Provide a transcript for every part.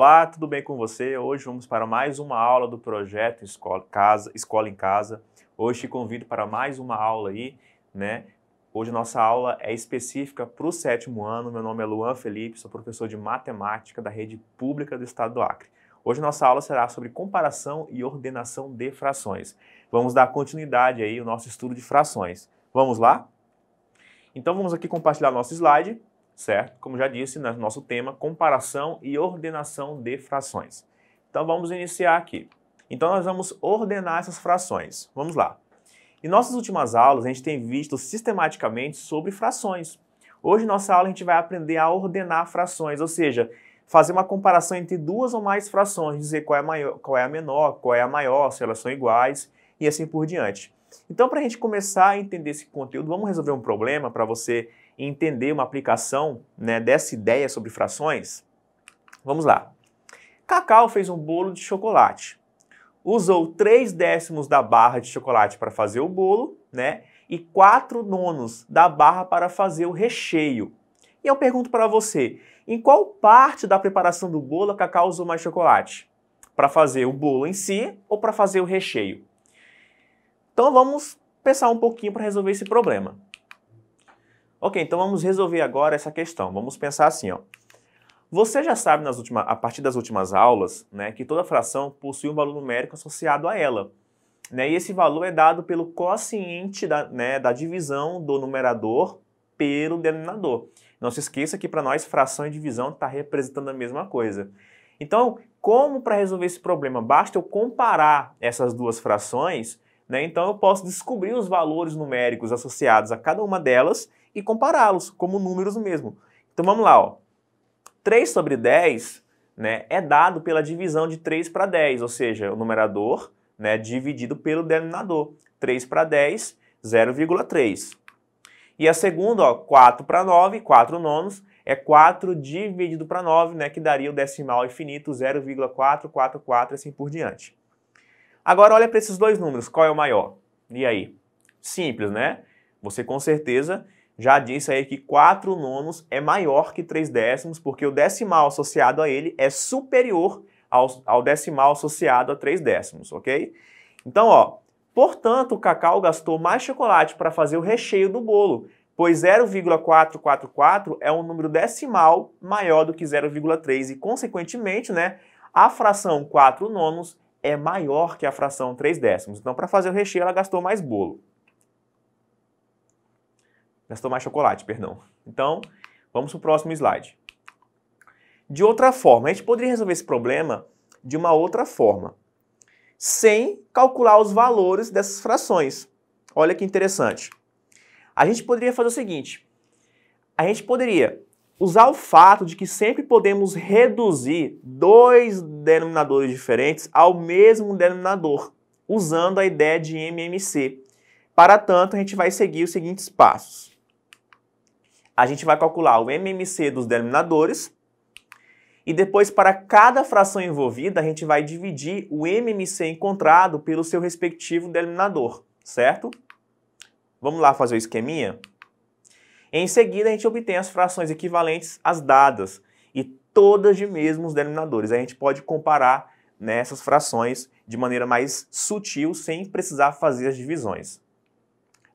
Olá, tudo bem com você? Hoje vamos para mais uma aula do projeto Escola, Casa, Escola em Casa. Hoje te convido para mais uma aula aí, né? Hoje nossa aula é específica para o sétimo ano. Meu nome é Luan Felipe, sou professor de matemática da rede pública do estado do Acre. Hoje nossa aula será sobre comparação e ordenação de frações. Vamos dar continuidade aí ao nosso estudo de frações. Vamos lá? Então vamos aqui compartilhar nosso slide certo? Como já disse, no né, nosso tema, comparação e ordenação de frações. Então vamos iniciar aqui. Então nós vamos ordenar essas frações. Vamos lá. Em nossas últimas aulas, a gente tem visto sistematicamente sobre frações. Hoje, nossa aula, a gente vai aprender a ordenar frações, ou seja, fazer uma comparação entre duas ou mais frações, dizer qual é a, maior, qual é a menor, qual é a maior, se elas são iguais e assim por diante. Então, para a gente começar a entender esse conteúdo, vamos resolver um problema para você entender uma aplicação né, dessa ideia sobre frações, vamos lá. Cacau fez um bolo de chocolate. Usou 3 décimos da barra de chocolate para fazer o bolo, né? E 4 nonos da barra para fazer o recheio. E eu pergunto para você, em qual parte da preparação do bolo a Cacau usou mais chocolate? Para fazer o bolo em si ou para fazer o recheio? Então vamos pensar um pouquinho para resolver esse problema. Ok, então vamos resolver agora essa questão. Vamos pensar assim, ó. Você já sabe nas últimas, a partir das últimas aulas né, que toda fração possui um valor numérico associado a ela. Né, e esse valor é dado pelo quociente da, né, da divisão do numerador pelo denominador. Não se esqueça que para nós fração e divisão está representando a mesma coisa. Então, como para resolver esse problema? Basta eu comparar essas duas frações, né, então eu posso descobrir os valores numéricos associados a cada uma delas e compará-los como números mesmo. Então vamos lá, ó. 3 sobre 10 né, é dado pela divisão de 3 para 10, ou seja, o numerador né, dividido pelo denominador. 3 para 10, 0,3. E a segunda, ó, 4 para 9, 4 nonos, é 4 dividido para 9, né, que daria o decimal infinito, 0,444 e assim por diante. Agora olha para esses dois números, qual é o maior? E aí? Simples, né? Você com certeza já disse aí que 4 nonos é maior que 3 décimos, porque o decimal associado a ele é superior ao, ao decimal associado a 3 décimos, ok? Então, ó, portanto, o Cacau gastou mais chocolate para fazer o recheio do bolo, pois 0,444 é um número decimal maior do que 0,3 e, consequentemente, né, a fração 4 nonos é maior que a fração 3 décimos. Então, para fazer o recheio, ela gastou mais bolo. Nós mais chocolate, perdão. Então, vamos para o próximo slide. De outra forma, a gente poderia resolver esse problema de uma outra forma, sem calcular os valores dessas frações. Olha que interessante. A gente poderia fazer o seguinte, a gente poderia usar o fato de que sempre podemos reduzir dois denominadores diferentes ao mesmo denominador, usando a ideia de MMC. Para tanto, a gente vai seguir os seguintes passos a gente vai calcular o MMC dos denominadores e depois para cada fração envolvida a gente vai dividir o MMC encontrado pelo seu respectivo denominador, certo? Vamos lá fazer o esqueminha? Em seguida a gente obtém as frações equivalentes às dadas e todas de mesmos denominadores. A gente pode comparar nessas né, frações de maneira mais sutil sem precisar fazer as divisões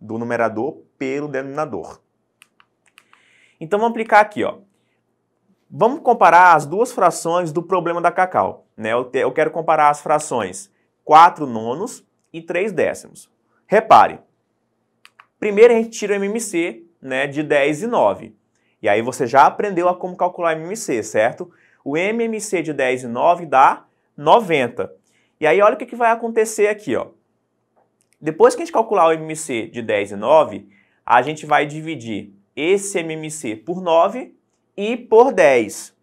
do numerador pelo denominador. Então vamos aplicar aqui, ó. Vamos comparar as duas frações do problema da Cacau. Né? Eu, te, eu quero comparar as frações 4 nonos e 3 décimos. Repare, primeiro a gente tira o MMC né, de 10 e 9. E aí você já aprendeu a como calcular MMC, certo? O MMC de 10 e 9 dá 90. E aí olha o que, que vai acontecer aqui. Ó. Depois que a gente calcular o MMC de 10 e 9, a gente vai dividir esse MMC por 9 e por 10.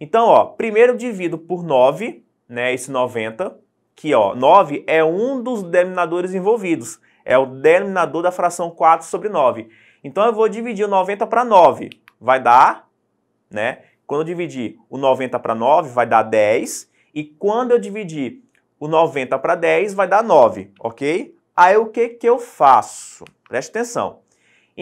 Então, ó, primeiro divido por 9, né, esse 90, que ó, 9 é um dos denominadores envolvidos, é o denominador da fração 4 sobre 9. Então eu vou dividir o 90 para 9, vai dar, né? Quando eu dividir o 90 para 9, vai dar 10, e quando eu dividir o 90 para 10, vai dar 9, ok? Aí o que, que eu faço? Preste atenção.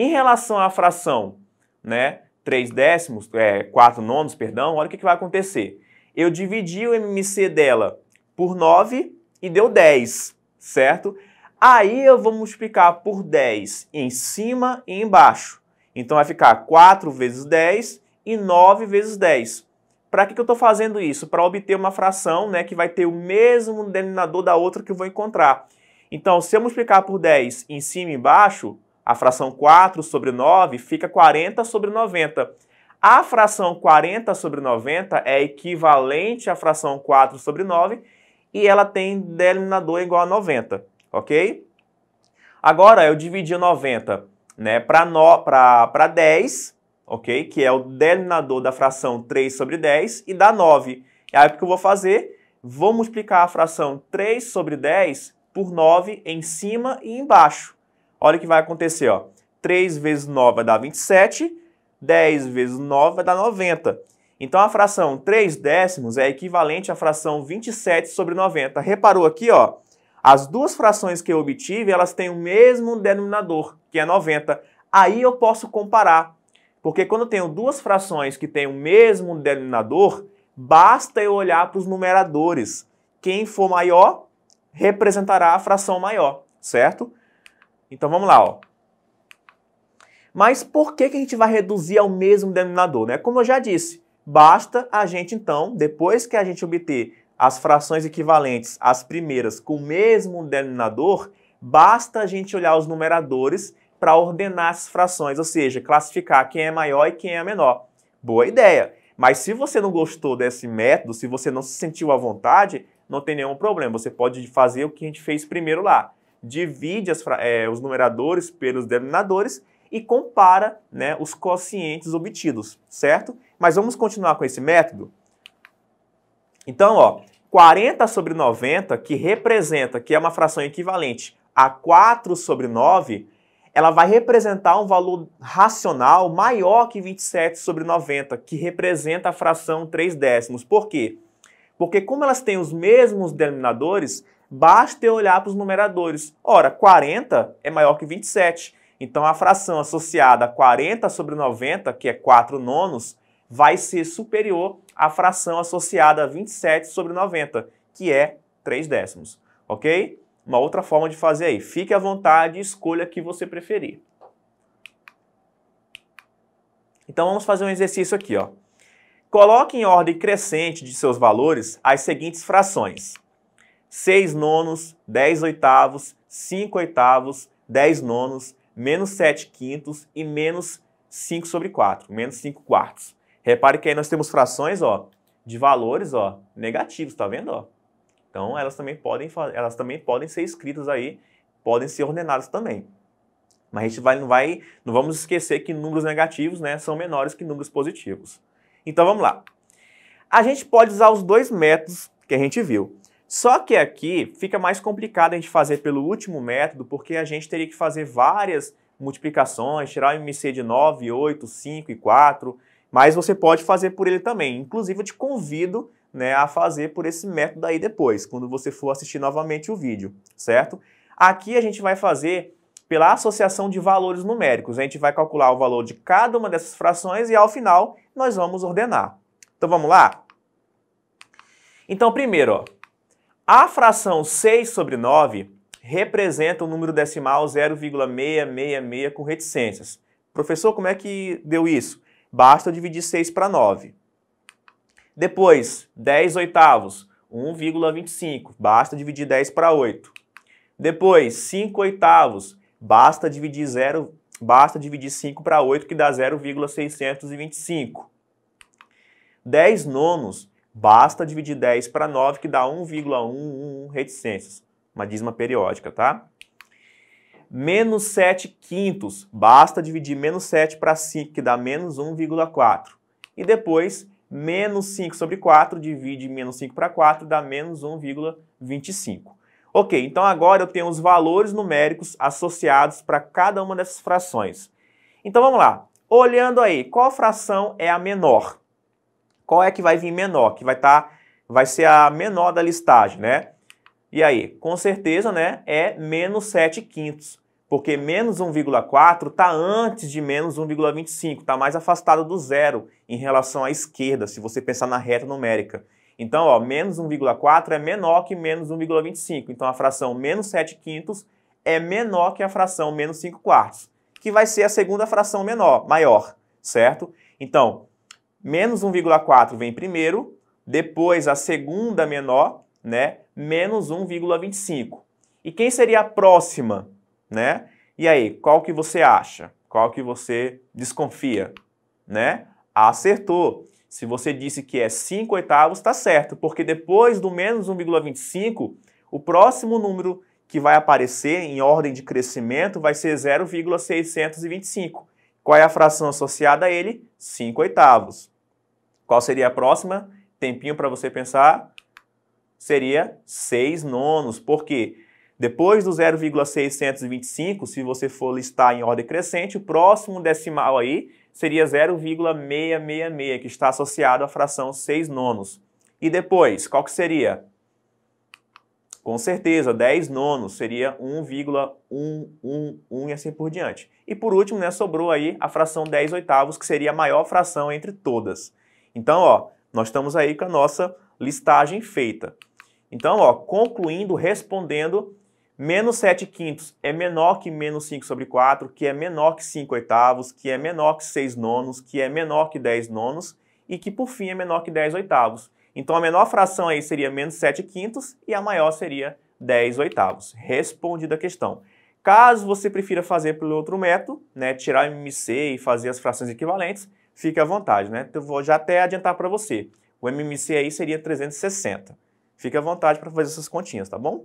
Em relação à fração, né, 3 décimos, é, 4 nonos, perdão, olha o que, que vai acontecer. Eu dividi o MMC dela por 9 e deu 10, certo? Aí eu vou multiplicar por 10 em cima e embaixo. Então vai ficar 4 vezes 10 e 9 vezes 10. Para que, que eu estou fazendo isso? Para obter uma fração né, que vai ter o mesmo denominador da outra que eu vou encontrar. Então, se eu multiplicar por 10 em cima e embaixo, a fração 4 sobre 9 fica 40 sobre 90. A fração 40 sobre 90 é equivalente à fração 4 sobre 9 e ela tem denominador igual a 90, ok? Agora eu dividi 90 né, para 10, ok? Que é o denominador da fração 3 sobre 10 e dá 9. E aí o que eu vou fazer? Vou multiplicar a fração 3 sobre 10 por 9 em cima e embaixo. Olha o que vai acontecer, ó. 3 vezes 9 vai dar 27, 10 vezes 9 vai dar 90. Então a fração 3 décimos é equivalente à fração 27 sobre 90. Reparou aqui, ó, as duas frações que eu obtive, elas têm o mesmo denominador, que é 90. Aí eu posso comparar, porque quando eu tenho duas frações que têm o mesmo denominador, basta eu olhar para os numeradores. Quem for maior representará a fração maior, certo? Então vamos lá, ó. Mas por que, que a gente vai reduzir ao mesmo denominador? Né? Como eu já disse, basta a gente então, depois que a gente obter as frações equivalentes às primeiras com o mesmo denominador, basta a gente olhar os numeradores para ordenar as frações, ou seja, classificar quem é maior e quem é menor. Boa ideia! Mas se você não gostou desse método, se você não se sentiu à vontade, não tem nenhum problema. Você pode fazer o que a gente fez primeiro lá divide as, é, os numeradores pelos denominadores e compara né, os quocientes obtidos, certo? Mas vamos continuar com esse método? Então, ó, 40 sobre 90, que representa, que é uma fração equivalente a 4 sobre 9, ela vai representar um valor racional maior que 27 sobre 90, que representa a fração 3 décimos. Por quê? Porque como elas têm os mesmos denominadores, basta eu olhar para os numeradores. Ora, 40 é maior que 27, então a fração associada a 40 sobre 90, que é 4 nonos, vai ser superior à fração associada a 27 sobre 90, que é 3 décimos, ok? Uma outra forma de fazer aí. Fique à vontade e escolha a que você preferir. Então vamos fazer um exercício aqui, ó. Coloque em ordem crescente de seus valores as seguintes frações. 6 nonos, 10 oitavos, 5 oitavos, 10 nonos, menos 7 quintos e menos 5 sobre 4, menos 5 quartos. Repare que aí nós temos frações ó, de valores ó, negativos, tá vendo? Ó? Então elas também, podem, elas também podem ser escritas aí, podem ser ordenadas também. Mas a gente vai, não, vai, não vamos esquecer que números negativos né, são menores que números positivos. Então vamos lá. A gente pode usar os dois métodos que a gente viu. Só que aqui fica mais complicado a gente fazer pelo último método, porque a gente teria que fazer várias multiplicações, tirar o MC de 9, 8, 5 e 4, mas você pode fazer por ele também. Inclusive eu te convido né, a fazer por esse método aí depois, quando você for assistir novamente o vídeo, certo? Aqui a gente vai fazer pela associação de valores numéricos. A gente vai calcular o valor de cada uma dessas frações e ao final nós vamos ordenar. Então vamos lá? Então primeiro, ó, a fração 6 sobre 9 representa o número decimal 0,666 com reticências. Professor, como é que deu isso? Basta dividir 6 para 9. Depois, 10 oitavos, 1,25. Basta dividir 10 para 8. Depois, 5 oitavos, basta dividir 0, basta dividir 5 para 8 que dá 0,625. 10 nonos Basta dividir 10 para 9, que dá 1,111 reticências, uma dízima periódica, tá? Menos 7 quintos, basta dividir menos 7 para 5, que dá menos 1,4. E depois, menos 5 sobre 4, divide menos 5 para 4, dá menos 1,25. Ok, então agora eu tenho os valores numéricos associados para cada uma dessas frações. Então vamos lá. Olhando aí, qual fração é a menor? qual é que vai vir menor, que vai estar, tá, vai ser a menor da listagem, né? E aí, com certeza, né, é menos 7 quintos, porque menos 1,4 está antes de menos 1,25, está mais afastado do zero em relação à esquerda, se você pensar na reta numérica. Então, ó, menos 1,4 é menor que menos 1,25, então a fração menos 7 quintos é menor que a fração menos 5 quartos, que vai ser a segunda fração menor, maior, certo? Então, Menos 1,4 vem primeiro, depois a segunda menor, né? Menos 1,25. E quem seria a próxima, né? E aí, qual que você acha? Qual que você desconfia, né? Acertou. Se você disse que é 5 oitavos, está certo, porque depois do menos 1,25, o próximo número que vai aparecer em ordem de crescimento vai ser 0,625. Qual é a fração associada a ele? 5 oitavos. Qual seria a próxima? Tempinho para você pensar. Seria 6 nonos. Por quê? Depois do 0,625, se você for listar em ordem crescente, o próximo decimal aí seria 0,666, que está associado à fração 6 nonos. E depois, qual que seria? Com certeza, 10 nonos seria 1,111 e assim por diante. E por último, né, sobrou aí a fração 10 oitavos, que seria a maior fração entre todas. Então, ó, nós estamos aí com a nossa listagem feita. Então, ó, concluindo, respondendo, menos 7 quintos é menor que menos 5 sobre 4, que é menor que 5 oitavos, que é menor que 6 nonos, que é menor que 10 nonos e que, por fim, é menor que 10 oitavos. Então, a menor fração aí seria menos 7 quintos e a maior seria 10 oitavos. Respondida a questão. Caso você prefira fazer pelo outro método, né, tirar o MMC e fazer as frações equivalentes, fique à vontade, né? Eu vou já até adiantar para você. O MMC aí seria 360. Fique à vontade para fazer essas continhas, tá bom?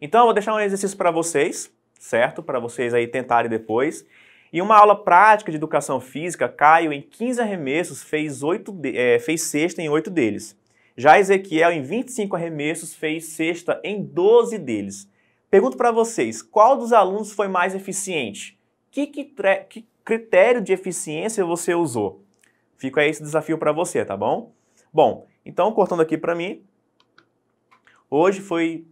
Então, eu vou deixar um exercício para vocês, certo? Para vocês aí tentarem depois. E uma aula prática de educação física, Caio, em 15 arremessos, fez, 8 de... é, fez sexta em 8 deles. Já Ezequiel, em 25 arremessos, fez sexta em 12 deles. Pergunto para vocês, qual dos alunos foi mais eficiente? Que, que, tre... que critério de eficiência você usou? Fica aí esse desafio para você, tá bom? Bom, então cortando aqui para mim, hoje foi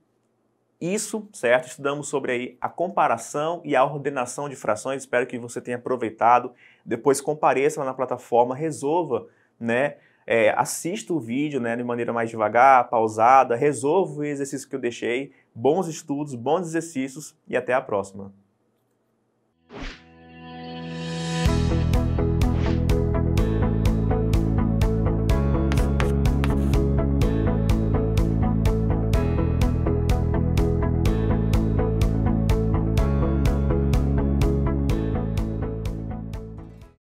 isso, certo? Estudamos sobre aí a comparação e a ordenação de frações. Espero que você tenha aproveitado. Depois compareça lá na plataforma, resolva, né? É, assista o vídeo né, de maneira mais devagar, pausada, resolva o exercício que eu deixei. Bons estudos, bons exercícios e até a próxima.